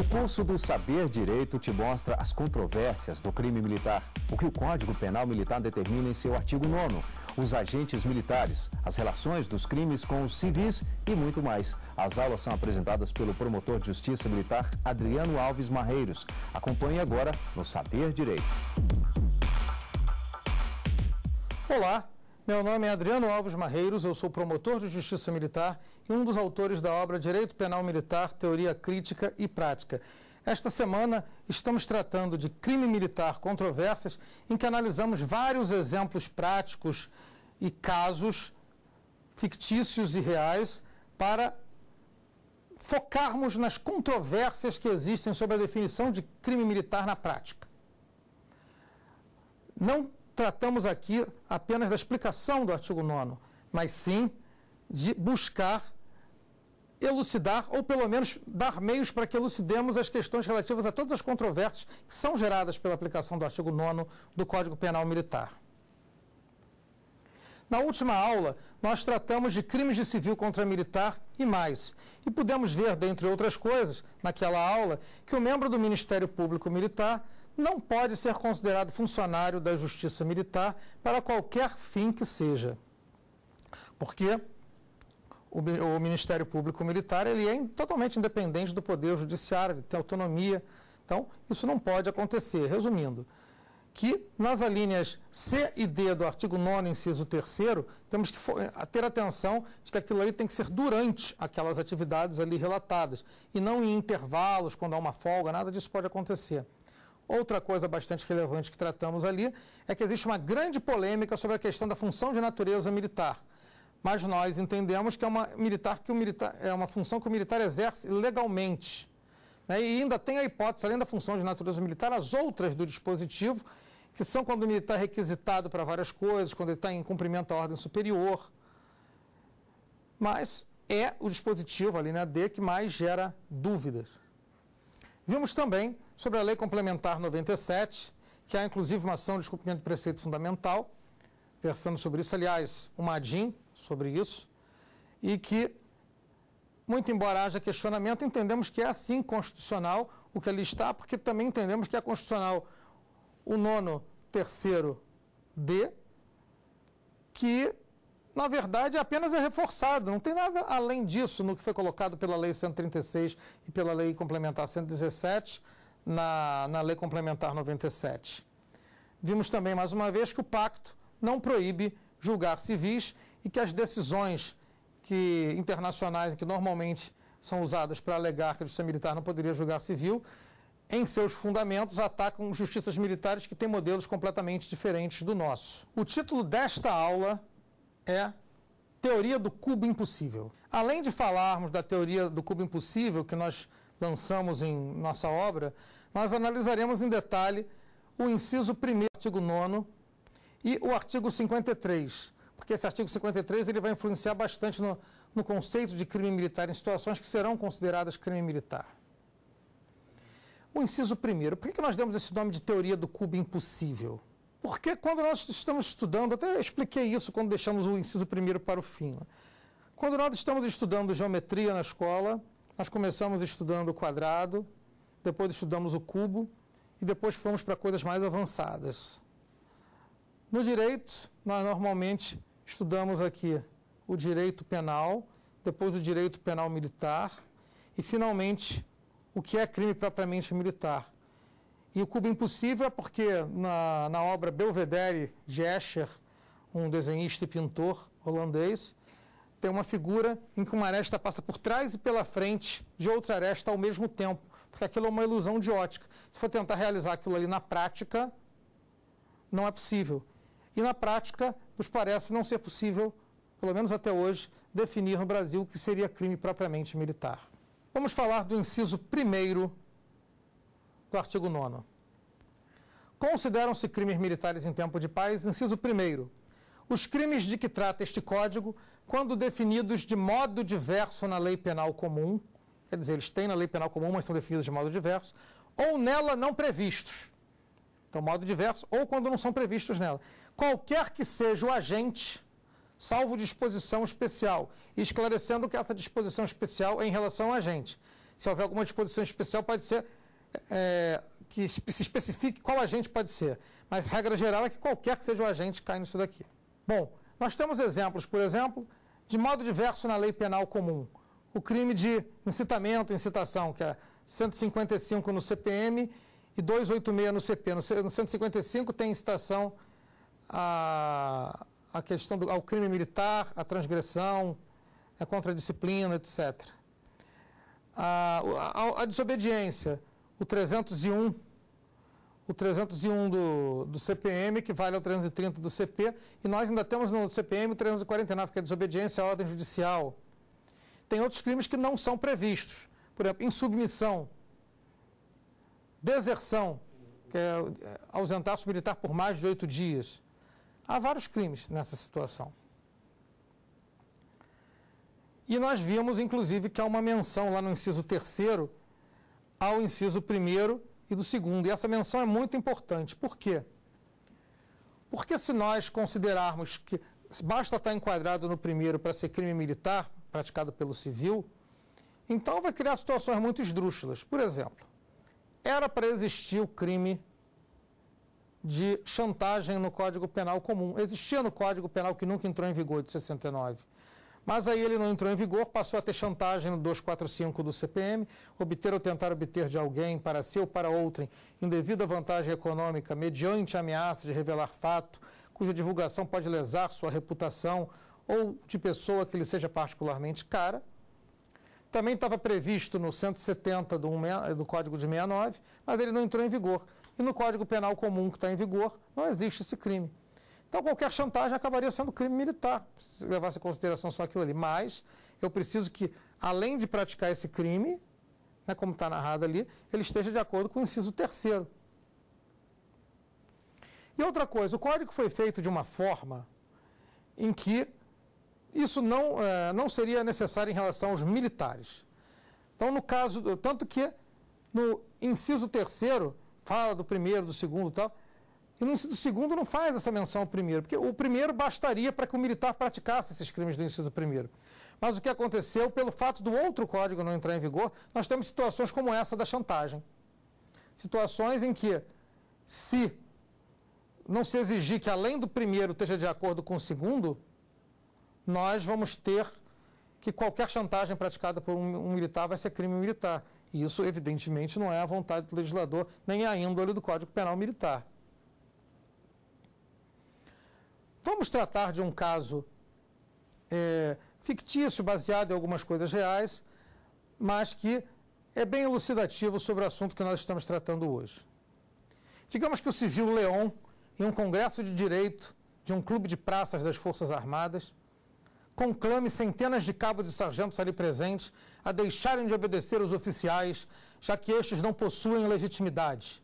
O curso do Saber Direito te mostra as controvérsias do crime militar, o que o Código Penal Militar determina em seu artigo 9, os agentes militares, as relações dos crimes com os civis e muito mais. As aulas são apresentadas pelo promotor de justiça militar Adriano Alves Marreiros. Acompanhe agora no Saber Direito. Olá, meu nome é Adriano Alves Marreiros, eu sou promotor de justiça militar e um dos autores da obra Direito Penal Militar, Teoria Crítica e Prática. Esta semana estamos tratando de crime militar controvérsias, em que analisamos vários exemplos práticos e casos fictícios e reais para focarmos nas controvérsias que existem sobre a definição de crime militar na prática. Não tratamos aqui apenas da explicação do artigo 9, mas sim de buscar elucidar, ou pelo menos dar meios para que elucidemos as questões relativas a todas as controvérsias que são geradas pela aplicação do artigo 9 do Código Penal Militar. Na última aula, nós tratamos de crimes de civil contra militar e mais. E pudemos ver, dentre outras coisas, naquela aula, que o membro do Ministério Público Militar não pode ser considerado funcionário da Justiça Militar para qualquer fim que seja. Porque o Ministério Público Militar ele é totalmente independente do Poder Judiciário, ele tem autonomia. Então, isso não pode acontecer. Resumindo, que nas alíneas C e D do artigo 9, inciso 3, temos que eh, ter atenção de que aquilo ali tem que ser durante aquelas atividades ali relatadas, e não em intervalos, quando há uma folga, nada disso pode acontecer. Outra coisa bastante relevante que tratamos ali é que existe uma grande polêmica sobre a questão da função de natureza militar. Mas nós entendemos que é uma, militar, que o militar, é uma função que o militar exerce legalmente. Né? E ainda tem a hipótese, além da função de natureza militar, as outras do dispositivo, que são quando o militar é requisitado para várias coisas, quando ele está em cumprimento à ordem superior. Mas é o dispositivo, ali na né, D, que mais gera dúvidas. Vimos também sobre a Lei Complementar 97, que há inclusive uma ação de descumprimento de preceito fundamental, versando sobre isso, aliás, uma ADIM sobre isso, e que, muito embora haja questionamento, entendemos que é assim constitucional o que ali está, porque também entendemos que é constitucional o nono terceiro D, que na verdade, apenas é reforçado, não tem nada além disso no que foi colocado pela Lei 136 e pela Lei Complementar 117 na, na Lei Complementar 97. Vimos também, mais uma vez, que o pacto não proíbe julgar civis e que as decisões que internacionais que normalmente são usadas para alegar que a justiça militar não poderia julgar civil, em seus fundamentos atacam justiças militares que têm modelos completamente diferentes do nosso. O título desta aula é Teoria do Cubo Impossível. Além de falarmos da teoria do cubo impossível, que nós lançamos em nossa obra, nós analisaremos em detalhe o inciso 1 artigo 9 e o artigo 53, porque esse artigo 53 ele vai influenciar bastante no, no conceito de crime militar em situações que serão consideradas crime militar. O inciso 1 por que nós demos esse nome de teoria do cubo impossível? Porque quando nós estamos estudando, até expliquei isso quando deixamos o inciso primeiro para o fim. Né? Quando nós estamos estudando geometria na escola, nós começamos estudando o quadrado, depois estudamos o cubo e depois fomos para coisas mais avançadas. No direito, nós normalmente estudamos aqui o direito penal, depois o direito penal militar e, finalmente, o que é crime propriamente militar. E o cubo impossível é porque, na, na obra Belvedere de Escher, um desenhista e pintor holandês, tem uma figura em que uma aresta passa por trás e pela frente de outra aresta ao mesmo tempo, porque aquilo é uma ilusão de ótica. Se for tentar realizar aquilo ali na prática, não é possível. E na prática, nos parece não ser possível, pelo menos até hoje, definir no Brasil o que seria crime propriamente militar. Vamos falar do inciso 1 do artigo 9. Consideram-se crimes militares em tempo de paz, inciso 1. Os crimes de que trata este código quando definidos de modo diverso na lei penal comum, quer dizer, eles têm na lei penal comum, mas são definidos de modo diverso, ou nela não previstos. Então, modo diverso, ou quando não são previstos nela. Qualquer que seja o agente, salvo disposição especial, esclarecendo que essa disposição especial é em relação ao agente. Se houver alguma disposição especial, pode ser é, que se especifique qual agente pode ser. Mas regra geral é que qualquer que seja o agente cai nisso daqui. Bom, nós temos exemplos, por exemplo, de modo diverso na lei penal comum. O crime de incitamento, incitação, que é 155 no CPM e 286 no CP. No 155 tem incitação a a questão do, ao crime militar, à transgressão, à é contradisciplina, etc. A, a, a desobediência, o 301 o 301 do, do CPM, que vale ao 330 do CP, e nós ainda temos no CPM o 349, que é desobediência à ordem judicial. Tem outros crimes que não são previstos, por exemplo, insubmissão, deserção, que é, é ausentar-se militar por mais de oito dias. Há vários crimes nessa situação. E nós vimos, inclusive, que há uma menção lá no inciso terceiro ao inciso primeiro e do segundo. E essa menção é muito importante. Por quê? Porque se nós considerarmos que basta estar enquadrado no primeiro para ser crime militar, praticado pelo civil, então vai criar situações muito esdrúxulas. Por exemplo, era para existir o crime de chantagem no Código Penal comum. Existia no Código Penal que nunca entrou em vigor de 69. Mas aí ele não entrou em vigor, passou a ter chantagem no 245 do CPM, obter ou tentar obter de alguém para si ou para outrem indevida vantagem econômica mediante ameaça de revelar fato cuja divulgação pode lesar sua reputação ou de pessoa que lhe seja particularmente cara. Também estava previsto no 170 do, do Código de 69, mas ele não entrou em vigor. E no Código Penal Comum que está em vigor, não existe esse crime. Então, qualquer chantagem acabaria sendo crime militar, se levasse em consideração só aquilo ali. Mas eu preciso que, além de praticar esse crime, né, como está narrado ali, ele esteja de acordo com o inciso terceiro. E outra coisa, o código foi feito de uma forma em que isso não, é, não seria necessário em relação aos militares. Então, no caso, tanto que no inciso terceiro, fala do primeiro, do segundo e tal, e no inciso segundo não faz essa menção ao primeiro, porque o primeiro bastaria para que o militar praticasse esses crimes do inciso primeiro. Mas o que aconteceu, pelo fato do outro código não entrar em vigor, nós temos situações como essa da chantagem. Situações em que, se não se exigir que além do primeiro esteja de acordo com o segundo, nós vamos ter que qualquer chantagem praticada por um, militar vai ser crime militar. E isso, evidentemente, não é a vontade do legislador, nem a índole do Código Penal Militar. Vamos tratar de um caso é, fictício, baseado em algumas coisas reais, mas que é bem elucidativo sobre o assunto que nós estamos tratando hoje. Digamos que o civil Leon, em um congresso de direito de um clube de praças das Forças Armadas, conclame centenas de cabos e sargentos ali presentes a deixarem de obedecer os oficiais, já que estes não possuem legitimidade.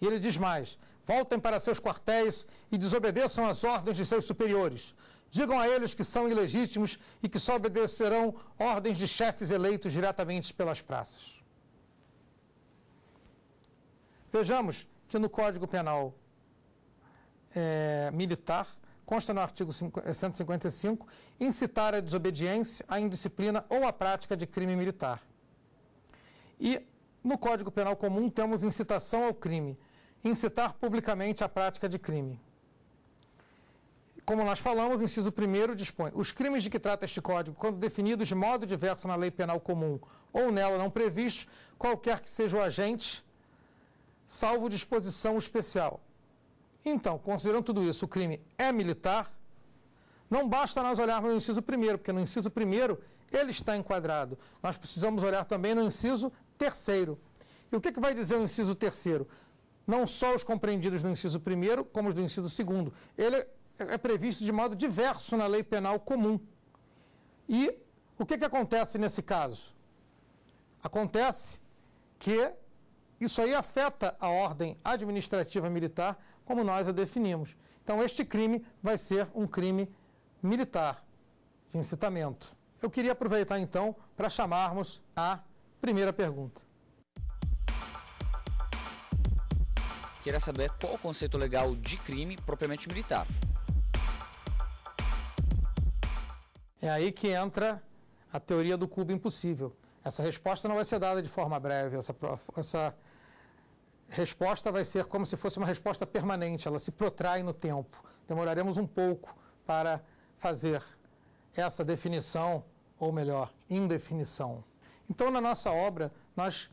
E ele diz mais: Voltem para seus quartéis e desobedeçam às ordens de seus superiores. Digam a eles que são ilegítimos e que só obedecerão ordens de chefes eleitos diretamente pelas praças. Vejamos que no Código Penal é, Militar consta no artigo 155 é, incitar a desobediência, a indisciplina ou a prática de crime militar. E no Código Penal Comum temos incitação ao crime incitar publicamente a prática de crime. Como nós falamos, o inciso 1 dispõe: os crimes de que trata este Código, quando definidos de modo diverso na lei penal comum ou nela não previstos, qualquer que seja o agente, salvo disposição especial. Então, considerando tudo isso, o crime é militar, não basta nós olharmos no inciso 1, porque no inciso 1 ele está enquadrado. Nós precisamos olhar também no inciso 3. E o que, que vai dizer o inciso 3? não só os compreendidos do inciso primeiro, como os do inciso segundo, Ele é, é previsto de modo diverso na lei penal comum. E o que, que acontece nesse caso? Acontece que isso aí afeta a ordem administrativa militar como nós a definimos. Então, este crime vai ser um crime militar de incitamento. Eu queria aproveitar então para chamarmos a primeira pergunta. queira saber qual o conceito legal de crime propriamente militar. É aí que entra a teoria do cubo impossível. Essa resposta não vai ser dada de forma breve, essa, essa resposta vai ser como se fosse uma resposta permanente, ela se protrai no tempo. Demoraremos um pouco para fazer essa definição, ou melhor, indefinição. Então, na nossa obra, nós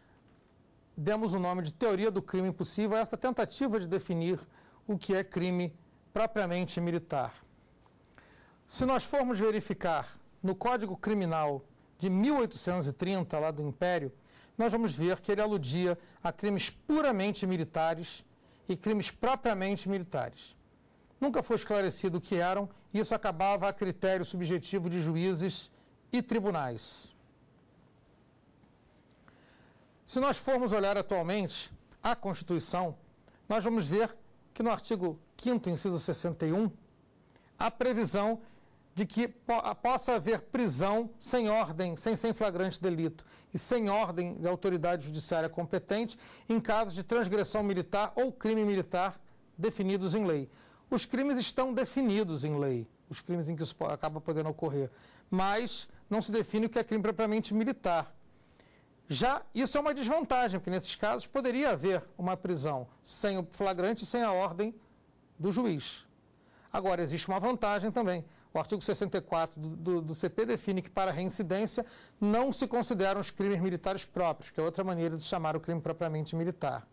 demos o nome de teoria do crime impossível a essa tentativa de definir o que é crime propriamente militar. Se nós formos verificar no Código Criminal de 1830, lá do Império, nós vamos ver que ele aludia a crimes puramente militares e crimes propriamente militares. Nunca foi esclarecido o que eram, e isso acabava a critério subjetivo de juízes e tribunais. Se nós formos olhar atualmente a Constituição, nós vamos ver que no artigo 5 inciso 61, há previsão de que po ah, possa haver prisão sem ordem, sem, sem flagrante delito e sem ordem de autoridade judiciária competente em casos de transgressão militar ou crime militar definidos em lei. Os crimes estão definidos em lei, os crimes em que isso acaba podendo ocorrer, mas não se define o que é crime propriamente militar. Já isso é uma desvantagem, porque nesses casos poderia haver uma prisão sem o flagrante, sem a ordem do juiz. Agora, existe uma vantagem também. O artigo 64 do, do, do CP define que para reincidência não se consideram os crimes militares próprios, que é outra maneira de chamar o crime propriamente militar.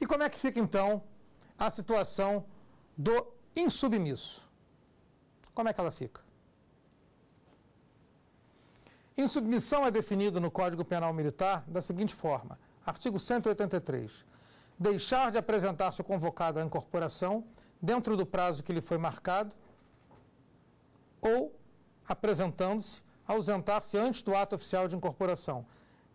E como é que fica então a situação do insubmisso? Como é que ela fica? Insubmissão é definido no Código Penal Militar da seguinte forma: artigo 183. Deixar de apresentar-se convocado à incorporação dentro do prazo que lhe foi marcado ou, apresentando-se, ausentar-se antes do ato oficial de incorporação.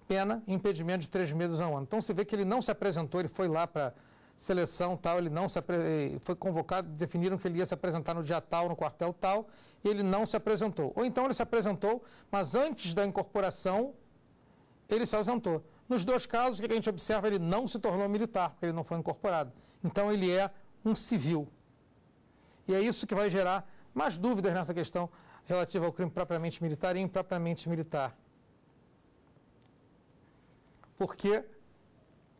Pena, impedimento de três meses a um ano. Então, se vê que ele não se apresentou, ele foi lá para seleção tal, ele não se eh, foi convocado, definiram que ele ia se apresentar no dia tal, no quartel tal, e ele não se apresentou. Ou então ele se apresentou, mas antes da incorporação, ele se ausentou. Nos dois casos, o que a gente observa, ele não se tornou militar, porque ele não foi incorporado. Então ele é um civil. E é isso que vai gerar mais dúvidas nessa questão relativa ao crime propriamente militar e impropriamente militar. Porque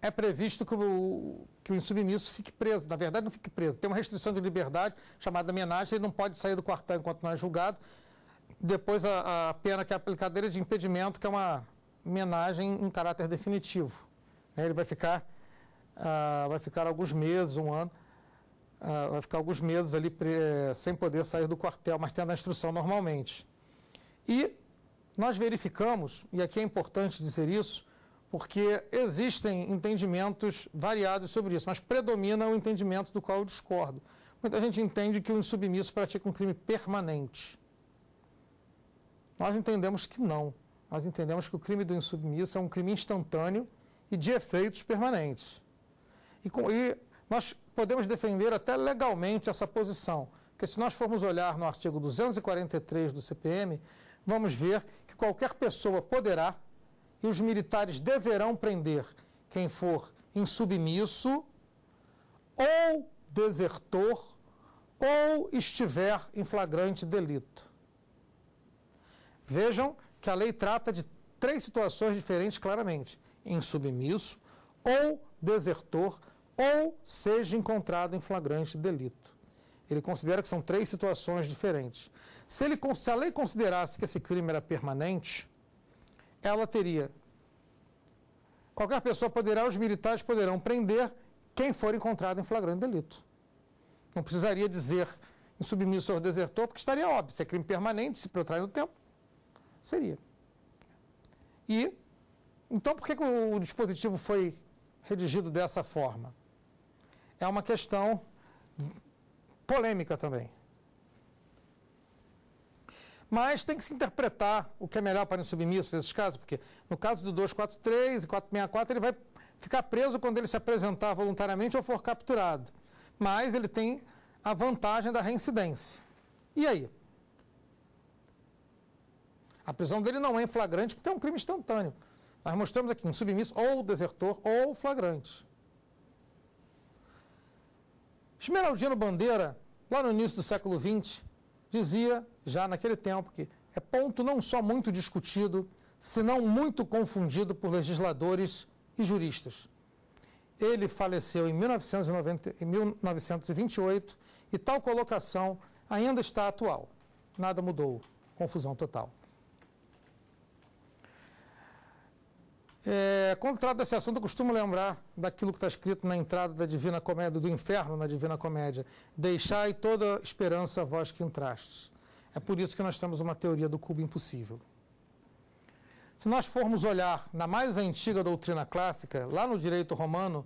é previsto que o que o insubmisso fique preso. Na verdade, não fique preso. Tem uma restrição de liberdade chamada homenagem, ele não pode sair do quartel enquanto não é julgado. Depois, a, a pena que é aplicada é de impedimento, que é uma homenagem em caráter definitivo. Né, ele vai ficar, uh, vai ficar alguns meses, um ano, uh, vai ficar alguns meses ali sem poder sair do quartel, mas tendo a instrução normalmente. E nós verificamos, e aqui é importante dizer isso, porque existem entendimentos variados sobre isso, mas predomina o entendimento do qual eu discordo. Muita gente entende que o insubmisso pratica um crime permanente. Nós entendemos que não. Nós entendemos que o crime do insubmisso é um crime instantâneo e de efeitos permanentes. E, com, e nós podemos defender até legalmente essa posição, porque se nós formos olhar no artigo 243 do CPM, vamos ver que qualquer pessoa poderá, e os militares deverão prender quem for insubmisso ou desertor ou estiver em flagrante delito. Vejam que a lei trata de três situações diferentes claramente: insubmisso ou desertor ou seja encontrado em flagrante delito. Ele considera que são três situações diferentes. Se, ele, se a lei considerasse que esse crime era permanente, ela teria. Qualquer pessoa poderá, os militares poderão prender quem for encontrado em flagrante delito. Não precisaria dizer submisso ao desertor, porque estaria óbvio, se é crime permanente, se protrai no tempo, seria. E, então, por que, que o dispositivo foi redigido dessa forma? É uma questão polêmica também. Mas tem que se interpretar o que é melhor para um submisso nesses casos, porque no caso do 243 e 464, ele vai ficar preso quando ele se apresentar voluntariamente ou for capturado. Mas ele tem a vantagem da reincidência. E aí? A prisão dele não é em flagrante porque é um crime instantâneo. Nós mostramos aqui um submisso ou desertor ou flagrante. Esmeraldino Bandeira, lá no início do século XX, dizia já naquele tempo, que é ponto não só muito discutido, senão muito confundido por legisladores e juristas. Ele faleceu em, 1990, em 1928 e tal colocação ainda está atual. Nada mudou, confusão total. É, quando trato desse assunto, eu costumo lembrar daquilo que está escrito na entrada da Divina Comédia, do inferno na Divina Comédia. Deixai toda esperança a vós que entrastes. É por isso que nós temos uma teoria do cubo impossível. Se nós formos olhar na mais antiga doutrina clássica, lá no direito romano,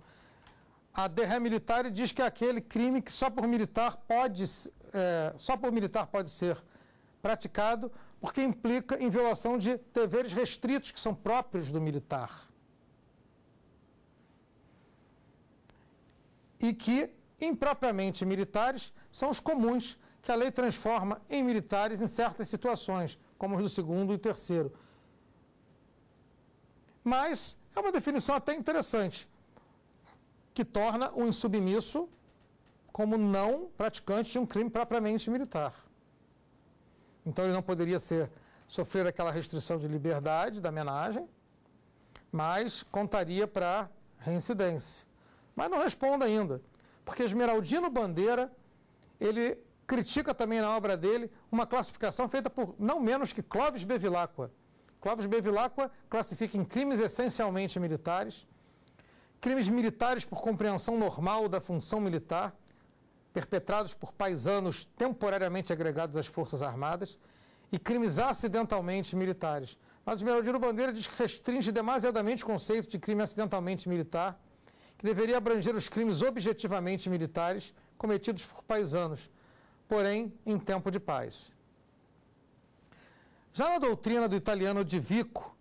a de Militar diz que é aquele crime que só por militar pode, é, só por militar pode ser praticado, porque implica em violação de deveres restritos que são próprios do militar. E que, impropriamente militares, são os comuns, que a lei transforma em militares em certas situações, como os do segundo e terceiro. Mas é uma definição até interessante, que torna o insubmisso como não praticante de um crime propriamente militar. Então ele não poderia ser sofrer aquela restrição de liberdade da homenagem, mas contaria para reincidência. Mas não responda ainda, porque Esmeraldino Bandeira ele critica também na obra dele uma classificação feita por não menos que Clóvis Bevilacqua. Clóvis Bevilacqua classifica em crimes essencialmente militares, crimes militares por compreensão normal da função militar, perpetrados por paisanos temporariamente agregados às Forças Armadas, e crimes acidentalmente militares. Mas o Esmeraldino Bandeira diz que restringe demasiadamente o conceito de crime acidentalmente militar, que deveria abranger os crimes objetivamente militares cometidos por paisanos, porém em tempo de paz. Já na doutrina do italiano de Vico,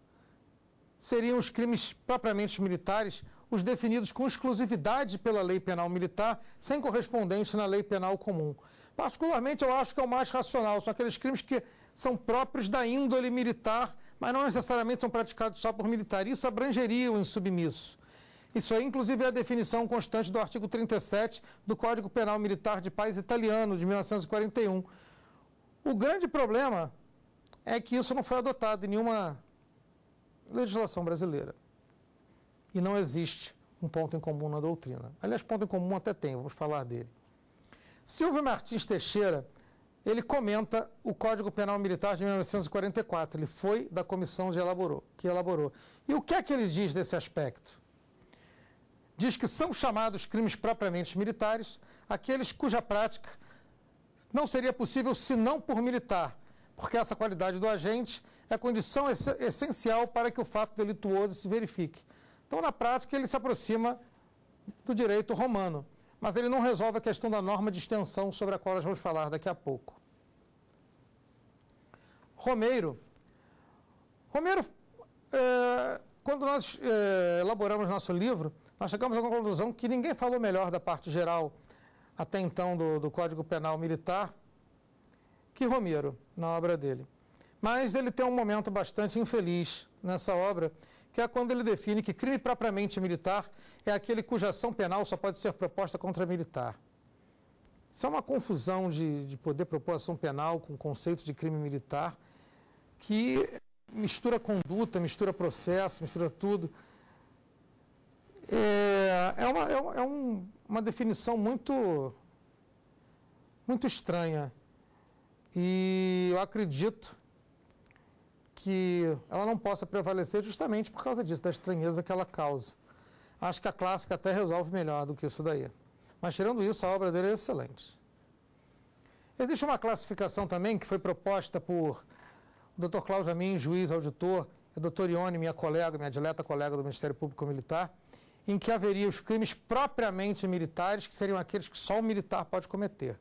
seriam os crimes propriamente militares os definidos com exclusividade pela lei penal militar, sem correspondente na lei penal comum. Particularmente, eu acho que é o mais racional, são aqueles crimes que são próprios da índole militar, mas não necessariamente são praticados só por militar. Isso abrangeria o insubmisso. Isso aí, inclusive, é a definição constante do artigo 37 do Código Penal Militar de Paz Italiano, de 1941. O grande problema é que isso não foi adotado em nenhuma legislação brasileira. E não existe um ponto em comum na doutrina. Aliás, ponto em comum até tem, vamos falar dele. Silvio Martins Teixeira, ele comenta o Código Penal Militar de 1944. Ele foi da comissão que elaborou. Que elaborou. E o que é que ele diz desse aspecto? diz que são chamados crimes propriamente militares aqueles cuja prática não seria possível senão por militar, porque essa qualidade do agente é condição essencial para que o fato delituoso se verifique. Então, na prática, ele se aproxima do direito romano, mas ele não resolve a questão da norma de extensão sobre a qual nós vamos falar daqui a pouco. Romeiro. Romeiro, é, quando nós é, elaboramos nosso livro, nós chegamos à conclusão que ninguém falou melhor da parte geral até então do, do Código Penal Militar que Romero, na obra dele. Mas ele tem um momento bastante infeliz nessa obra, que é quando ele define que crime propriamente militar é aquele cuja ação penal só pode ser proposta contra militar. Isso é uma confusão de, de poder propor ação penal com o conceito de crime militar, que mistura conduta, mistura processo, mistura tudo. É, é, uma, é, é um, uma definição muito, muito estranha. E eu acredito que ela não possa prevalecer justamente por causa disso, da estranheza que ela causa. Acho que a clássica até resolve melhor do que isso daí. Mas tirando isso, a obra dele é excelente. Existe uma classificação também que foi proposta por o Dr. Cláudio Amin, juiz auditor, e o Dr. Ione, minha colega, minha dileta colega do Ministério Público Militar, em que haveria os crimes propriamente militares, que seriam aqueles que só o militar pode cometer.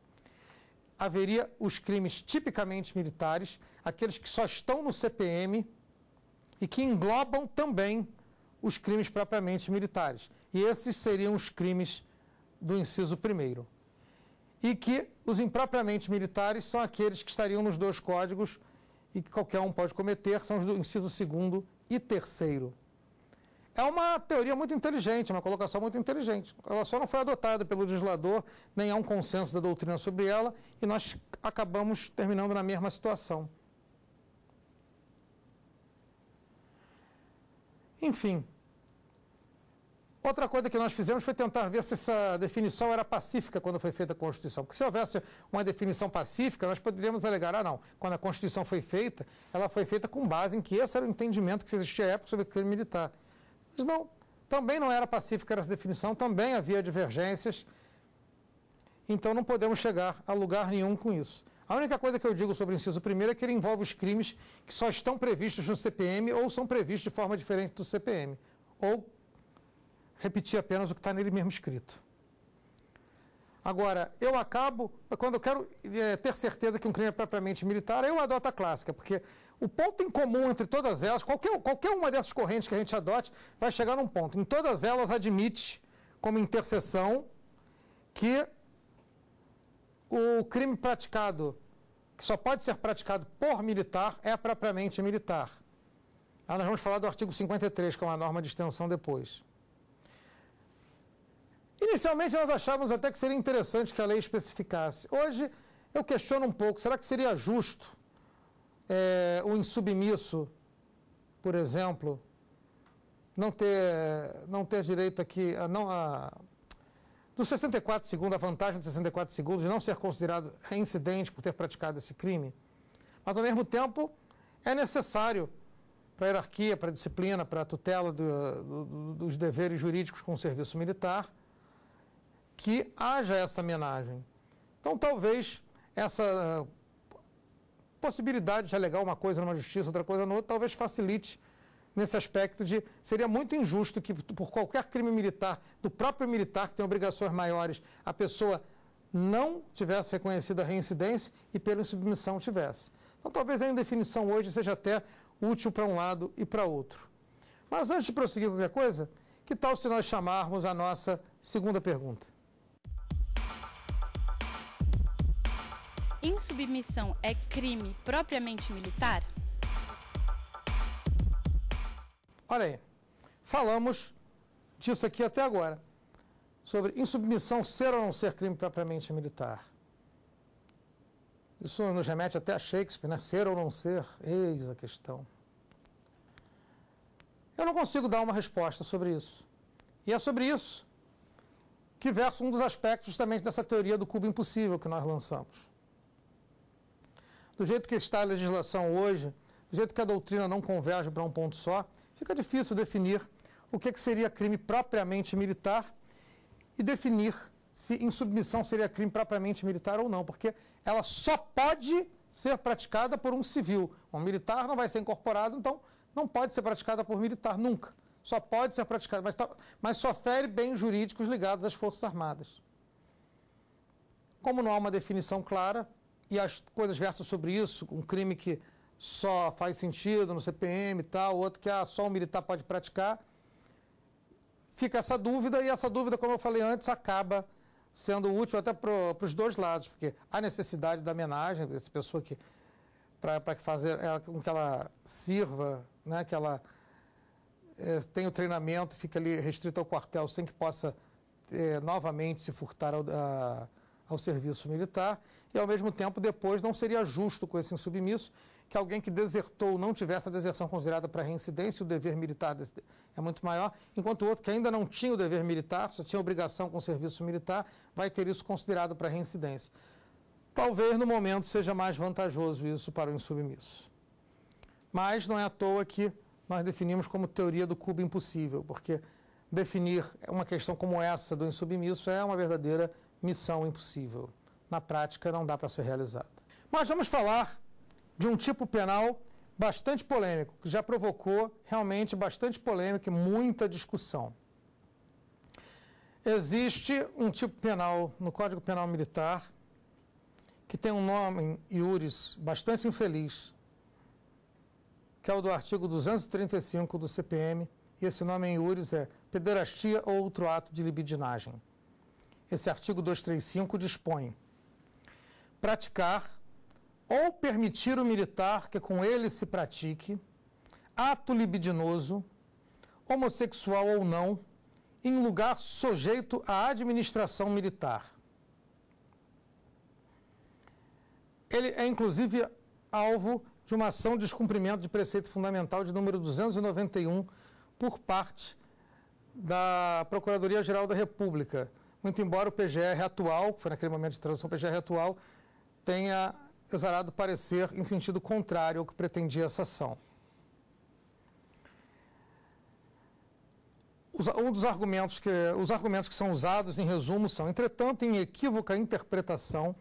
Haveria os crimes tipicamente militares, aqueles que só estão no CPM e que englobam também os crimes propriamente militares. E esses seriam os crimes do inciso primeiro. E que os impropriamente militares são aqueles que estariam nos dois códigos e que qualquer um pode cometer, são os do inciso segundo e terceiro. É uma teoria muito inteligente, uma colocação muito inteligente. Ela só não foi adotada pelo legislador, nem há um consenso da doutrina sobre ela, e nós acabamos terminando na mesma situação. Enfim. Outra coisa que nós fizemos foi tentar ver se essa definição era pacífica quando foi feita a Constituição. Porque se houvesse uma definição pacífica, nós poderíamos alegar, ah não, quando a Constituição foi feita, ela foi feita com base em que esse era o entendimento que existia à época sobre o crime militar. Mas não, também não era pacífica essa definição, também havia divergências. Então não podemos chegar a lugar nenhum com isso. A única coisa que eu digo sobre o inciso primeiro é que ele envolve os crimes que só estão previstos no CPM ou são previstos de forma diferente do CPM. Ou repetir apenas o que está nele mesmo escrito. Agora, eu acabo, quando eu quero é, ter certeza que um crime é propriamente militar, eu adoto a clássica, porque o ponto em comum entre todas elas, qualquer, qualquer uma dessas correntes que a gente adote, vai chegar num ponto. Em todas elas admite, como interseção, que o crime praticado, que só pode ser praticado por militar, é propriamente militar. Ah, nós vamos falar do artigo 53, que é uma norma de extensão depois. Inicialmente nós achávamos até que seria interessante que a lei especificasse. Hoje eu questiono um pouco, será que seria justo é, o insubmisso, por exemplo, não ter, não ter direito aqui a não a dos 64 segundos, a vantagem dos 64 segundos de não ser considerado reincidente por ter praticado esse crime. Mas, ao mesmo tempo, é necessário para a hierarquia, para a disciplina, para a tutela do, do, dos deveres jurídicos com o serviço militar, que haja essa homenagem. Então, talvez essa possibilidade de alegar uma coisa numa justiça, outra coisa no outra, talvez facilite nesse aspecto de seria muito injusto que por qualquer crime militar, do próprio militar que tem obrigações maiores, a pessoa não tivesse reconhecido a reincidência e pela submissão tivesse. Então talvez a indefinição hoje seja até útil para um lado e para outro. Mas antes de prosseguir qualquer coisa, que tal se nós chamarmos a nossa segunda pergunta? insubmissão é crime propriamente militar? Olha aí, falamos disso aqui até agora, sobre insubmissão ser ou não ser crime propriamente militar. Isso nos remete até a Shakespeare, né? Ser ou não ser, eis a questão. Eu não consigo dar uma resposta sobre isso. E é sobre isso que versa um dos aspectos justamente dessa teoria do cubo impossível que nós lançamos do jeito que está a legislação hoje, do jeito que a doutrina não converge para um ponto só, fica difícil definir o que, é que seria crime propriamente militar e definir se insubmissão seria crime propriamente militar ou não, porque ela só pode ser praticada por um civil. Um militar não vai ser incorporado, então não pode ser praticada por militar nunca. Só pode ser praticada, mas, tá, mas só fere bens jurídicos ligados às Forças Armadas. Como não há uma definição clara, e as coisas versam sobre isso, um crime que só faz sentido no CPM e tal, outro que ah, só um militar pode praticar. Fica essa dúvida, e essa dúvida, como eu falei antes, acaba sendo útil até para os dois lados, porque há necessidade da homenagem, essa pessoa que para fazer ela, com que ela sirva, né, que ela é, tenha o treinamento, fica ali restrito ao quartel, sem que possa é, novamente se furtar a ao serviço militar e, ao mesmo tempo, depois não seria justo com esse insubmisso que alguém que desertou não tivesse a deserção considerada para reincidência, o dever militar é muito maior, enquanto o outro que ainda não tinha o dever militar, só tinha obrigação com o serviço militar, vai ter isso considerado para reincidência. Talvez no momento seja mais vantajoso isso para o insubmisso. Mas não é à toa que nós definimos como teoria do cubo impossível, porque definir uma questão como essa do insubmisso é uma verdadeira missão impossível. Na prática, não dá para ser realizada. Mas vamos falar de um tipo penal bastante polêmico, que já provocou realmente bastante polêmica e muita discussão. Existe um tipo penal no Código Penal Militar que tem um nome, iuris, bastante infeliz, que é o do artigo 235 do CPM, e esse nome em iuris é pederastia ou outro ato de libidinagem esse artigo 235 dispõe: praticar ou permitir o militar que com ele se pratique ato libidinoso, homossexual ou não, em lugar sujeito à administração militar. Ele é inclusive alvo de uma ação de descumprimento de preceito fundamental de número 291 por parte da Procuradoria-Geral da República muito embora o PGR atual, que foi naquele momento de transição, o PGR atual, tenha exarado parecer em sentido contrário ao que pretendia essa ação. Um dos argumentos que, os argumentos que são usados, em resumo, são, entretanto, em equívoca interpretação,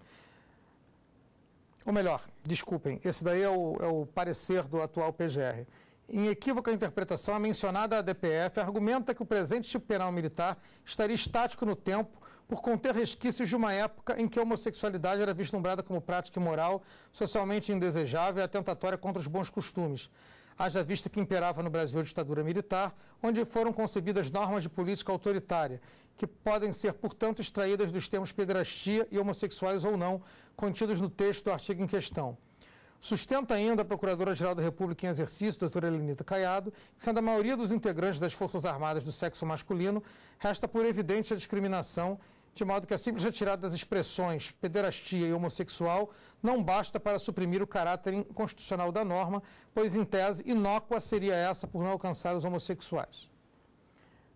ou melhor, desculpem, esse daí é o, é o parecer do atual PGR. Em equívoca interpretação, a mencionada ADPF argumenta que o presente tipo penal militar estaria estático no tempo por conter resquícios de uma época em que a homossexualidade era vislumbrada como prática imoral, socialmente indesejável e atentatória contra os bons costumes. Haja vista que imperava no Brasil a ditadura militar, onde foram concebidas normas de política autoritária, que podem ser, portanto, extraídas dos termos pedrastia e homossexuais ou não, contidos no texto do artigo em questão. Sustenta ainda a Procuradora-Geral da República em exercício, doutora Elenita Caiado, que, sendo a maioria dos integrantes das Forças Armadas do sexo masculino, resta por evidente a discriminação, de modo que a simples retirada das expressões pederastia e homossexual não basta para suprimir o caráter inconstitucional da norma, pois, em tese, inócua seria essa por não alcançar os homossexuais.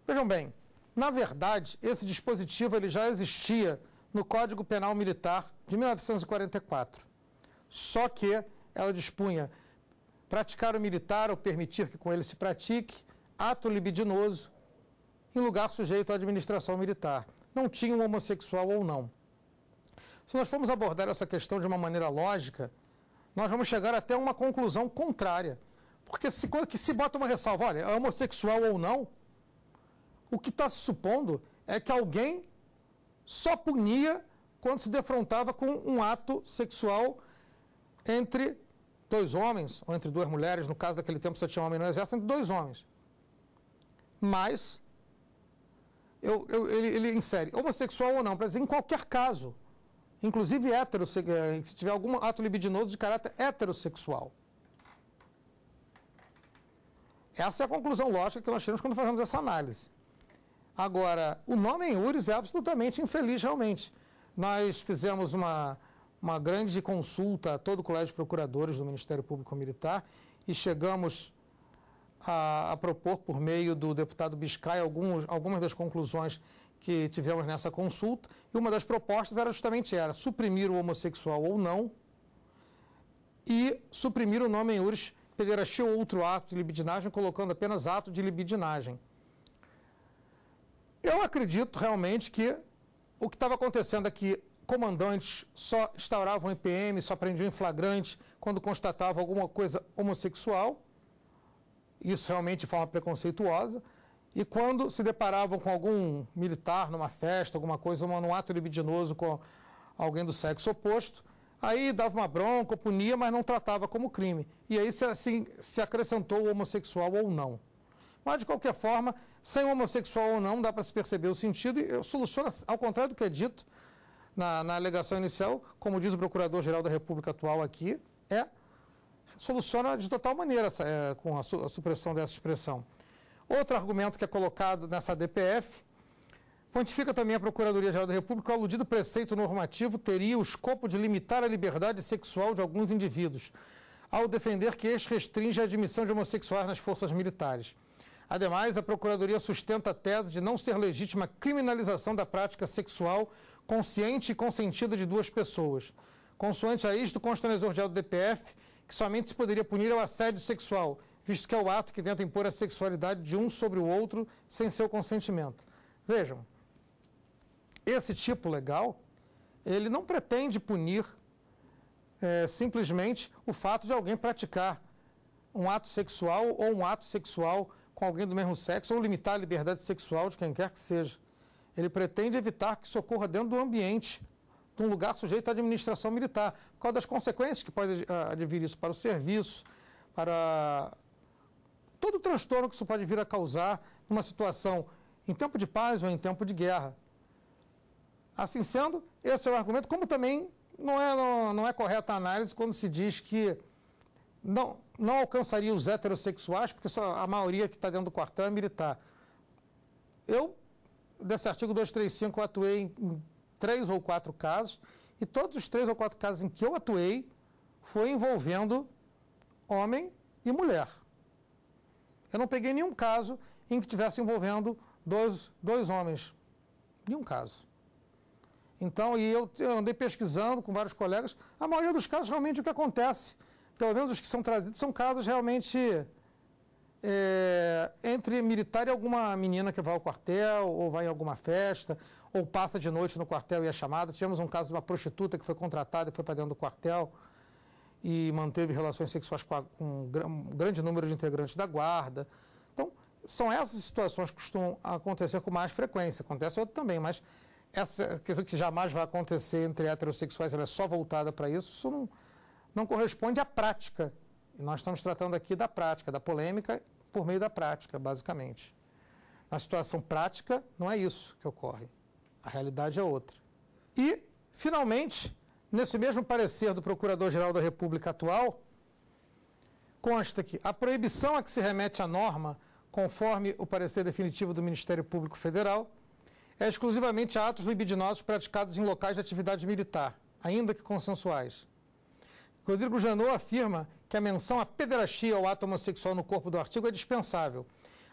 Vejam bem, na verdade, esse dispositivo ele já existia no Código Penal Militar de 1944. Só que ela dispunha praticar o militar ou permitir que com ele se pratique, ato libidinoso, em lugar sujeito à administração militar. Não tinha um homossexual ou não. Se nós formos abordar essa questão de uma maneira lógica, nós vamos chegar até uma conclusão contrária. Porque se, que se bota uma ressalva, olha, é homossexual ou não, o que está se supondo é que alguém só punia quando se defrontava com um ato sexual entre dois homens, ou entre duas mulheres, no caso daquele tempo só tinha homem no exército, entre dois homens. Mas, eu, eu, ele, ele insere, homossexual ou não, para dizer, em qualquer caso, inclusive hétero, eh, se, tiver algum ato libidinoso de caráter heterossexual. Essa é a conclusão lógica que nós tiramos quando fazemos essa análise. Agora, o nome em é absolutamente infeliz, realmente. Nós fizemos uma uma grande consulta a todo o Colégio de Procuradores do Ministério Público Militar e chegamos a, a propor, por meio do deputado Biscay, alguns, algumas das conclusões que tivemos nessa consulta. E uma das propostas era justamente era suprimir o homossexual ou não e suprimir o nome em URSS pederastia ou outro ato de libidinagem, colocando apenas ato de libidinagem. Eu acredito realmente que o que estava acontecendo aqui é comandantes só instauravam IPM, só prendiam em flagrante quando constatavam alguma coisa homossexual, isso realmente de forma preconceituosa, e quando se deparavam com algum militar numa festa, alguma coisa, num ato libidinoso com alguém do sexo oposto, aí dava uma bronca, punia, mas não tratava como crime. E aí se, assim, se acrescentou o homossexual ou não. Mas, de qualquer forma, sem homossexual ou não, dá para se perceber o sentido e soluciona, ao contrário do que é dito, na, na alegação inicial, como diz o Procurador-Geral da República atual aqui, é soluciona de total maneira essa, é, com a, su, a supressão dessa expressão. Outro argumento que é colocado nessa DPF Pontifica também a Procuradoria-Geral da República que o aludido preceito normativo teria o escopo de limitar a liberdade sexual de alguns indivíduos, ao defender que este restringe a admissão de homossexuais nas forças militares. Ademais, a Procuradoria sustenta a tese de não ser legítima a criminalização da prática sexual consciente e consentida de duas pessoas. Consoante a isto, consta no exordial do DPF que somente se poderia punir o assédio sexual, visto que é o ato que tenta impor a sexualidade de um sobre o outro sem seu consentimento. Vejam, esse tipo legal, ele não pretende punir é, simplesmente o fato de alguém praticar um ato sexual ou um ato sexual com alguém do mesmo sexo ou limitar a liberdade sexual de quem quer que seja. Ele pretende evitar que isso ocorra dentro do ambiente de um lugar sujeito à administração militar, por causa das consequências que pode ah, advir isso para o serviço, para todo o transtorno que isso pode vir a causar numa situação em tempo de paz ou em tempo de guerra. Assim sendo, esse é o argumento, como também não é, não, não é correta a análise quando se diz que não, não alcançaria os heterossexuais, porque só a maioria que está dentro do quartel é militar. Eu desse artigo 235, eu atuei em, três ou quatro casos, e todos os três ou quatro casos em que eu atuei foi envolvendo homem e mulher. Eu não peguei nenhum caso em que tivesse envolvendo dois, dois homens. Nenhum caso. Então, e eu, andei pesquisando com vários colegas, a maioria dos casos realmente o que acontece, pelo menos os que são trazidos, são casos realmente é, entre militar e alguma menina que vai ao quartel, ou vai em alguma festa, ou passa de noite no quartel e é chamada. Tivemos um caso de uma prostituta que foi contratada e foi para dentro do quartel e manteve relações sexuais com, a, com um grande número de integrantes da guarda. Então, são essas situações que costumam acontecer com mais frequência. Acontece outro também, mas essa questão que jamais vai acontecer entre heterossexuais, ela é só voltada para isso, isso não, não corresponde à prática. E nós estamos tratando aqui da prática, da polêmica por meio da prática, basicamente. Na situação prática, não é isso que ocorre. A realidade é outra. E, finalmente, nesse mesmo parecer do Procurador-Geral da República atual, consta que a proibição a que se remete a norma, conforme o parecer definitivo do Ministério Público Federal, é exclusivamente a atos libidinosos praticados em locais de atividade militar, ainda que consensuais. Rodrigo Janot afirma que a menção à pederastia ou ato homossexual no corpo do artigo é dispensável.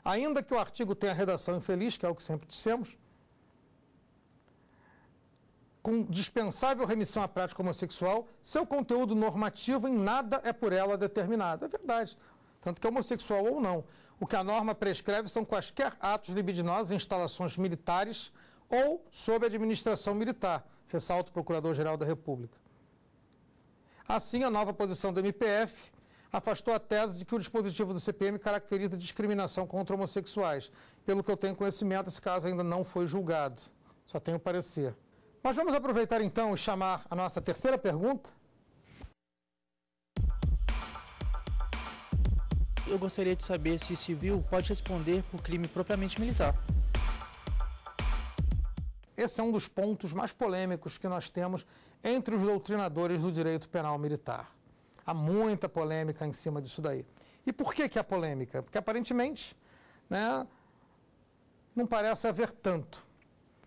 Ainda que o artigo tenha redação infeliz, que é o que sempre dissemos, com dispensável remissão à prática homossexual, seu conteúdo normativo em nada é por ela determinado. É verdade. Tanto que é homossexual ou não. O que a norma prescreve são quaisquer atos libidinosos em instalações militares ou sob administração militar, ressalta o Procurador-Geral da República. Assim, a nova posição do MPF afastou a tese de que o dispositivo do CPM caracteriza discriminação contra homossexuais. Pelo que eu tenho conhecimento, esse caso ainda não foi julgado. Só tenho parecer. Mas vamos aproveitar então e chamar a nossa terceira pergunta. Eu gostaria de saber se civil pode responder por crime propriamente militar. Esse é um dos pontos mais polêmicos que nós temos entre os doutrinadores do direito penal militar. Há muita polêmica em cima disso daí. E por que, que há polêmica? Porque aparentemente né, não parece haver tanto.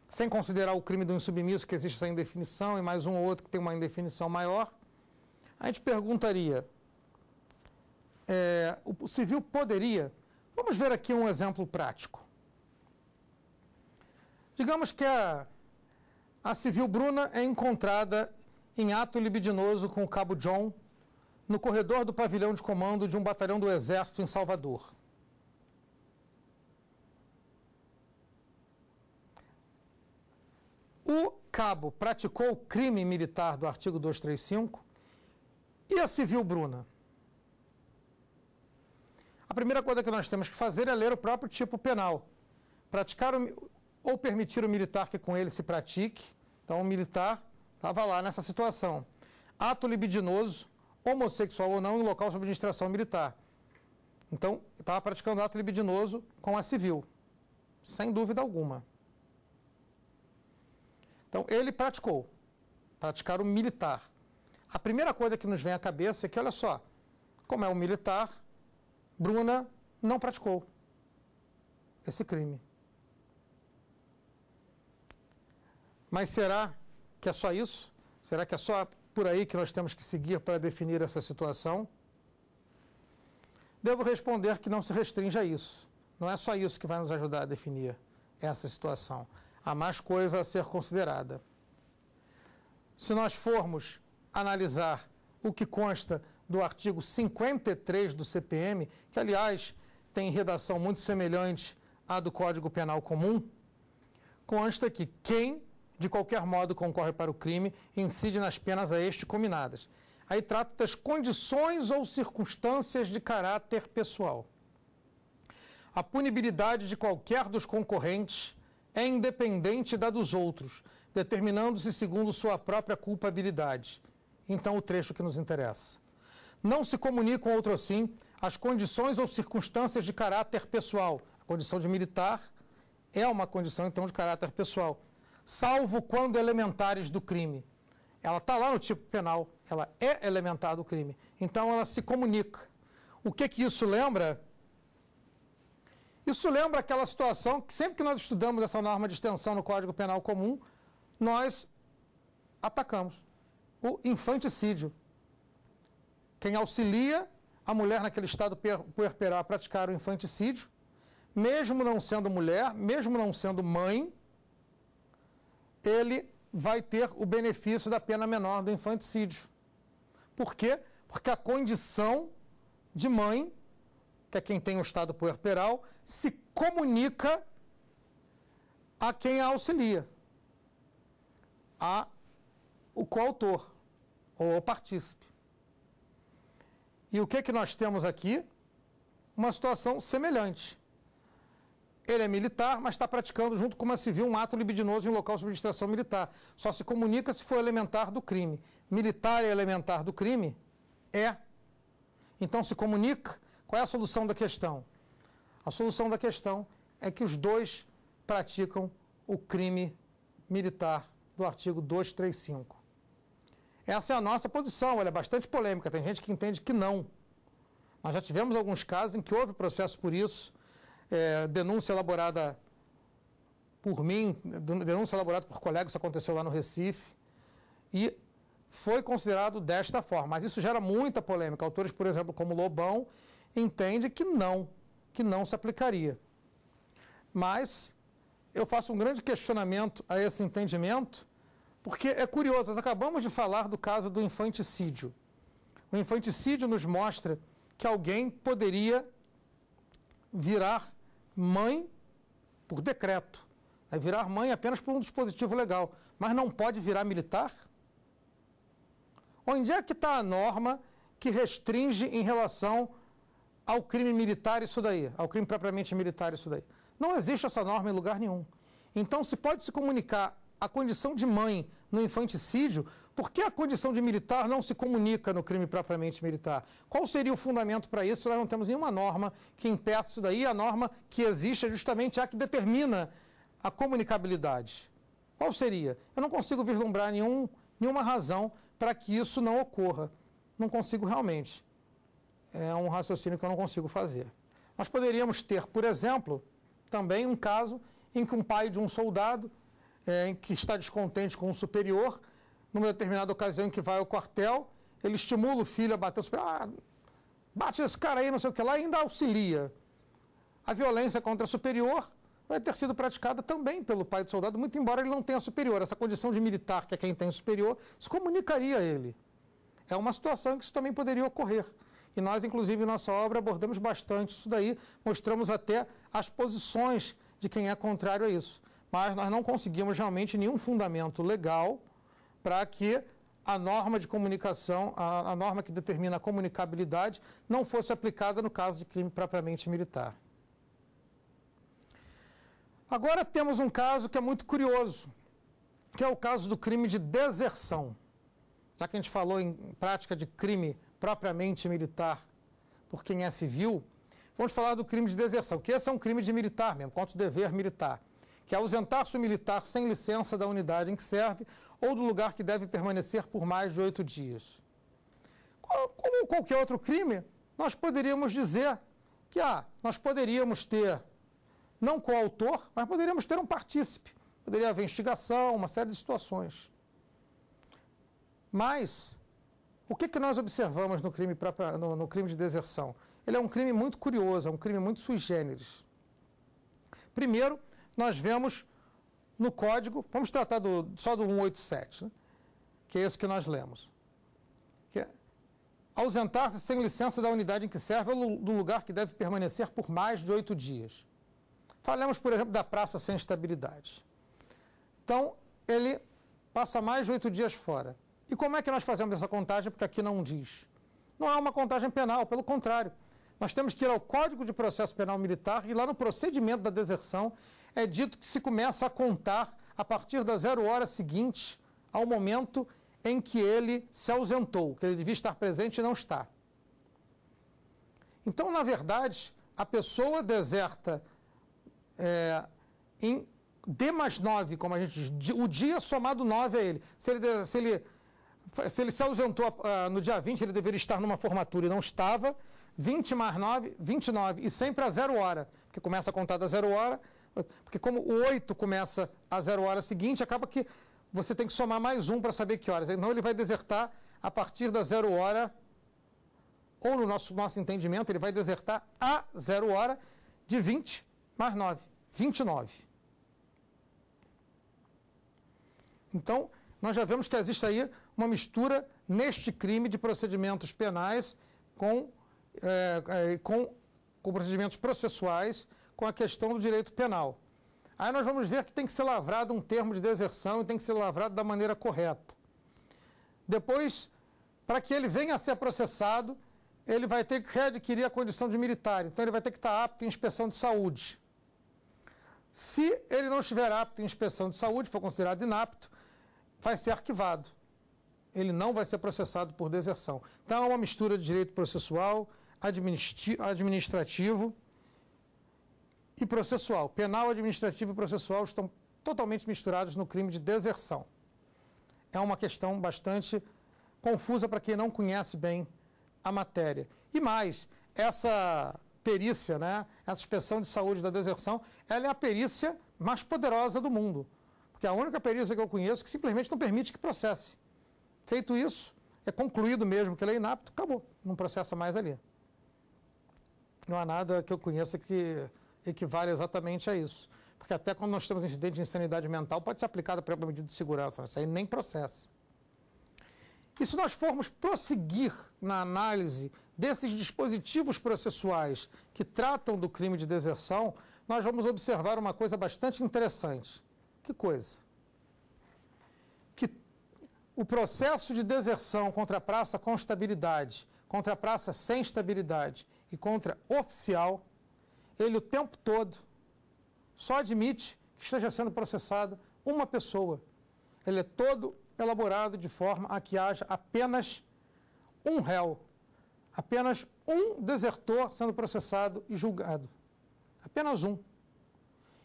Sem considerar o crime do insubmisso, que existe essa indefinição, e mais um ou outro que tem uma indefinição maior, a gente perguntaria: é, o civil poderia. Vamos ver aqui um exemplo prático. Digamos que a, a civil Bruna é encontrada em ato libidinoso com o cabo John no corredor do pavilhão de comando de um batalhão do Exército em Salvador. O cabo praticou o crime militar do artigo 235 e a civil Bruna. A primeira coisa que nós temos que fazer é ler o próprio tipo penal. Praticar o, ou permitir o militar que com ele se pratique. Então, o militar estava lá nessa situação. Ato libidinoso, homossexual ou não, em local sob administração militar. Então, estava praticando ato libidinoso com a civil, sem dúvida alguma. Então, ele praticou, praticar o militar. A primeira coisa que nos vem à cabeça é que, olha só, como é um militar, Bruna não praticou esse crime. Mas será que é só isso? Será que é só por aí que nós temos que seguir para definir essa situação? Devo responder que não se restringe a isso. Não é só isso que vai nos ajudar a definir essa situação. Há mais coisa a ser considerada. Se nós formos analisar o que consta do artigo 53 do CPM, que aliás tem redação muito semelhante à do Código Penal Comum, consta que quem de qualquer modo concorre para o crime, incide nas penas a este combinadas. Aí trata das condições ou circunstâncias de caráter pessoal. A punibilidade de qualquer dos concorrentes é independente da dos outros, determinando-se segundo sua própria culpabilidade. Então, o trecho que nos interessa. Não se comunicam outro assim as condições ou circunstâncias de caráter pessoal. A condição de militar é uma condição, então, de caráter pessoal salvo quando elementares do crime. Ela está lá no tipo penal, ela é elementar do crime. Então ela se comunica. O que que isso lembra? Isso lembra aquela situação que sempre que nós estudamos essa norma de extensão no Código Penal Comum, nós atacamos o infanticídio. Quem auxilia a mulher naquele estado puerperal a praticar o infanticídio, mesmo não sendo mulher, mesmo não sendo mãe, ele vai ter o benefício da pena menor do infanticídio. Por quê? Porque a condição de mãe, que é quem tem o estado puerperal, se comunica a quem a auxilia, a o coautor ou o partícipe. E o que, é que nós temos aqui? Uma situação semelhante. Ele é militar, mas está praticando junto com uma civil um ato libidinoso em local de administração militar. Só se comunica se for elementar do crime. Militar é elementar do crime? É. Então se comunica. Qual é a solução da questão? A solução da questão é que os dois praticam o crime militar do artigo 235. Essa é a nossa posição, ela é bastante polêmica, tem gente que entende que não. Nós já tivemos alguns casos em que houve processo por isso, é, denúncia elaborada por mim, denúncia elaborada por colegas, aconteceu lá no Recife, e foi considerado desta forma. Mas isso gera muita polêmica. Autores, por exemplo, como Lobão, entendem que não, que não se aplicaria. Mas eu faço um grande questionamento a esse entendimento, porque é curioso, nós acabamos de falar do caso do infanticídio. O infanticídio nos mostra que alguém poderia virar mãe por decreto. É virar mãe apenas por um dispositivo legal, mas não pode virar militar? Onde é que está a norma que restringe em relação ao crime militar isso daí, ao crime propriamente militar isso daí? Não existe essa norma em lugar nenhum. Então se pode se comunicar a condição de mãe no infanticídio, por que a condição de militar não se comunica no crime propriamente militar? Qual seria o fundamento para isso? Nós não temos nenhuma norma que impeça isso daí. A norma que existe é justamente a que determina a comunicabilidade. Qual seria? Eu não consigo vislumbrar nenhum, nenhuma razão para que isso não ocorra. Não consigo realmente. É um raciocínio que eu não consigo fazer. Nós poderíamos ter, por exemplo, também um caso em que um pai de um soldado é, em que está descontente com o superior, numa determinada ocasião em que vai ao quartel, ele estimula o filho a bater o superior. Ah, bate esse cara aí, não sei o que lá, e ainda auxilia. A violência contra o superior vai ter sido praticada também pelo pai do soldado, muito embora ele não tenha superior. Essa condição de militar, que é quem tem superior, se comunicaria a ele. É uma situação que isso também poderia ocorrer. E nós, inclusive, em nossa obra abordamos bastante isso daí, mostramos até as posições de quem é contrário a isso mas nós não conseguimos realmente nenhum fundamento legal para que a norma de comunicação, a, a, norma que determina a comunicabilidade, não fosse aplicada no caso de crime propriamente militar. Agora temos um caso que é muito curioso, que é o caso do crime de deserção. Já que a gente falou em prática de crime propriamente militar por quem é civil, vamos falar do crime de deserção, que esse é um crime de militar mesmo, quanto o dever militar que é ausentar-se o militar sem licença da unidade em que serve ou do lugar que deve permanecer por mais de oito dias. Como qualquer outro crime, nós poderíamos dizer que ah, nós poderíamos ter, não coautor, mas poderíamos ter um partícipe. Poderia haver investigação, uma série de situações. Mas, o que, que nós observamos no crime, no, no crime de deserção? Ele é um crime muito curioso, é um crime muito sui generis. Primeiro, nós vemos no código, vamos tratar do, só do 187, né? que é isso que nós lemos. Que é, ausentar-se sem licença da unidade em que serve ou do lugar que deve permanecer por mais de oito dias. Falemos, por exemplo, da praça sem estabilidade. Então, ele passa mais de oito dias fora. E como é que nós fazemos essa contagem? Porque aqui não diz. Não há uma contagem penal, pelo contrário. Nós temos que ir ao Código de Processo Penal Militar e lá no procedimento da deserção é dito que se começa a contar a partir da zero hora seguinte ao momento em que ele se ausentou, que ele devia estar presente e não está. Então, na verdade, a pessoa deserta é, em D mais 9, como a gente diz, o dia somado 9 a ele. Se ele, se ele, se ele se ausentou uh, no dia 20, ele deveria estar numa formatura e não estava. 20 mais 9, 29, e sempre a zero hora, que começa a contar da zero hora porque como o 8 começa a zero hora seguinte, acaba que você tem que somar mais um para saber que horas. Então ele vai desertar a partir da zero hora, ou no nosso, nosso entendimento, ele vai desertar a zero hora de 20 mais 9, 29. Então, nós já vemos que existe aí uma mistura neste crime de procedimentos penais com, é, com, com procedimentos processuais com a questão do direito penal. Aí nós vamos ver que tem que ser lavrado um termo de deserção e tem que ser lavrado da maneira correta. Depois, para que ele venha a ser processado, ele vai ter que readquirir a condição de militar. Então, ele vai ter que estar apto em inspeção de saúde. Se ele não estiver apto em inspeção de saúde, for considerado inapto, vai ser arquivado. Ele não vai ser processado por deserção. Então, é uma mistura de direito processual, administrativo e processual. Penal, administrativo e processual estão totalmente misturados no crime de deserção. É uma questão bastante confusa para quem não conhece bem a matéria. E mais, essa perícia, né, essa inspeção de saúde da deserção, ela é a perícia mais poderosa do mundo. Porque é a única perícia que eu conheço que simplesmente não permite que processe. Feito isso, é concluído mesmo que ele é inapto, acabou, não processa mais ali. Não há nada que eu conheça que equivale exatamente a isso. Porque até quando nós temos incidente de insanidade mental, pode ser aplicada para própria medida de segurança, né? isso aí nem processa. E se nós formos prosseguir na análise desses dispositivos processuais que tratam do crime de deserção, nós vamos observar uma coisa bastante interessante. Que coisa? Que o processo de deserção contra a praça com estabilidade, contra a praça sem estabilidade e contra oficial ele o tempo todo só admite que esteja sendo processada uma pessoa. Ele é todo elaborado de forma a que haja apenas um réu, apenas um desertor sendo processado e julgado. Apenas um.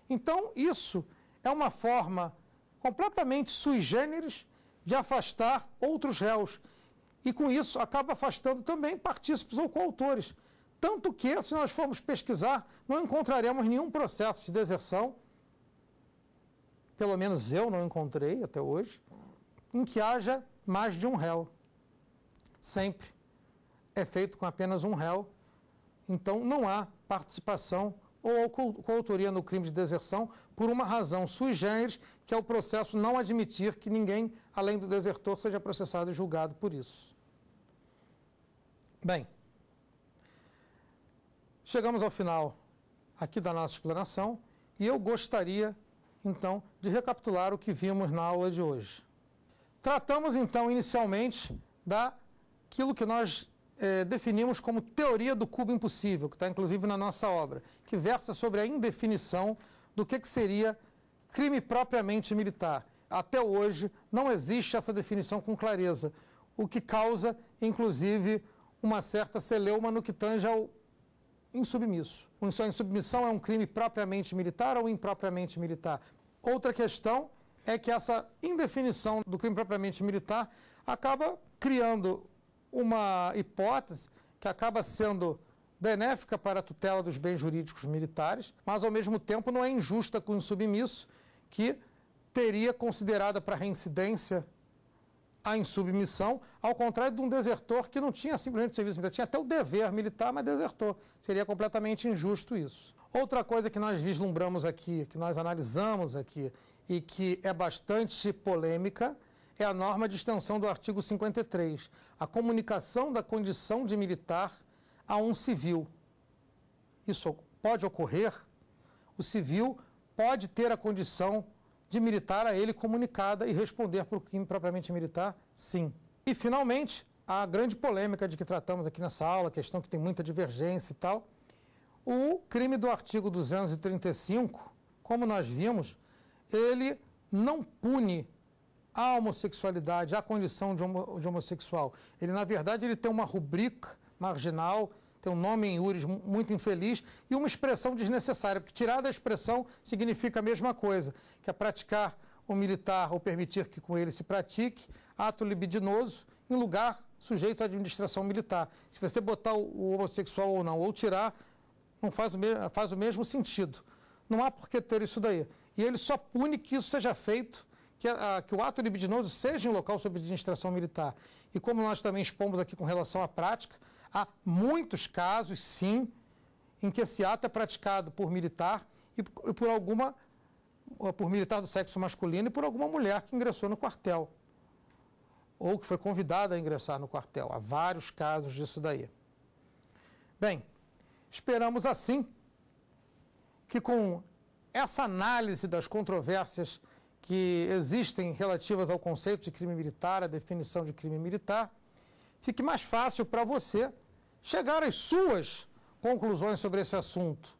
Então, isso é uma forma completamente sui generis de afastar outros réus. E com isso acaba afastando também partícipes ou coautores. Tanto que, se nós formos pesquisar, não encontraremos nenhum processo de deserção, pelo menos eu não encontrei até hoje, em que haja mais de um réu. Sempre é feito com apenas um réu. Então não há participação ou coautoria no crime de deserção por uma razão sui generis, que é o processo não admitir que ninguém, além do desertor, seja processado e julgado por isso. Bem. Chegamos ao final aqui da nossa explanação e eu gostaria, então, de recapitular o que vimos na aula de hoje. Tratamos, então, inicialmente daquilo que nós eh, definimos como teoria do cubo impossível, que está inclusive na nossa obra, que versa sobre a indefinição do que, que seria crime propriamente militar. Até hoje não existe essa definição com clareza, o que causa, inclusive, uma certa celeuma no que tange ao insubmisso. Unção insubmissão é um crime propriamente militar ou impropriamente militar? Outra questão é que essa indefinição do crime propriamente militar acaba criando uma hipótese que acaba sendo benéfica para a tutela dos bens jurídicos militares, mas ao mesmo tempo não é injusta com o insubmisso que teria considerada para reincidência a insubmissão, ao contrário de um desertor que não tinha simplesmente serviço militar, tinha até o dever militar, mas desertou. Seria completamente injusto isso. Outra coisa que nós vislumbramos aqui, que nós analisamos aqui e que é bastante polêmica, é a norma de extensão do artigo 53, a comunicação da condição de militar a um civil. Isso pode ocorrer? O civil pode ter a condição de militar a ele comunicada e responder por crime propriamente militar, sim. E, finalmente, a grande polêmica de que tratamos aqui nessa aula, questão que tem muita divergência e tal, o crime do artigo 235, como nós vimos, ele não pune a homossexualidade, a condição de, homossexual. Ele, na verdade, ele tem uma rubrica marginal tem um nome em Uris muito infeliz e uma expressão desnecessária, porque tirar da expressão significa a mesma coisa, que é praticar o militar ou permitir que com ele se pratique ato libidinoso em lugar sujeito à administração militar. Se você botar o homossexual ou não, ou tirar, não faz o, mesmo, faz o mesmo sentido. Não há por que ter isso daí. E ele só pune que isso seja feito que, a, que, o ato libidinoso seja em local sob administração militar. E como nós também expomos aqui com relação à prática, Há muitos casos, sim, em que esse ato é praticado por militar e por alguma por militar do sexo masculino e por alguma mulher que ingressou no quartel ou que foi convidada a ingressar no quartel. Há vários casos disso daí. Bem, esperamos assim que com essa análise das controvérsias que existem relativas ao conceito de crime militar, a definição de crime militar, fique mais fácil para você chegar às suas conclusões sobre esse assunto.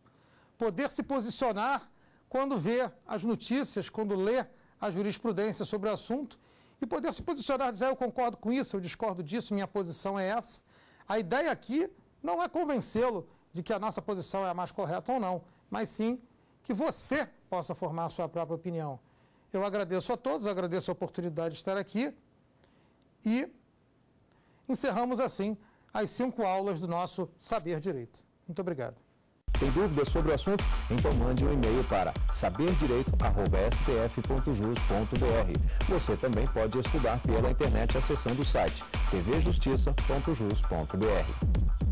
Poder se posicionar quando vê as notícias, quando lê a jurisprudência sobre o assunto e poder se posicionar e dizer: ah, eu concordo com isso, eu discordo disso, minha posição é essa. A ideia aqui não é convencê-lo de que a nossa posição é a mais correta ou não, mas sim que você possa formar a sua própria opinião. Eu agradeço a todos, agradeço a oportunidade de estar aqui e Encerramos assim as cinco aulas do nosso Saber Direito. Muito obrigado. Tem dúvidas sobre o assunto? Então mande um e-mail para saberdireito.stf.jus.br. Você também pode estudar pela internet acessando o site tvjustiça.jus.br.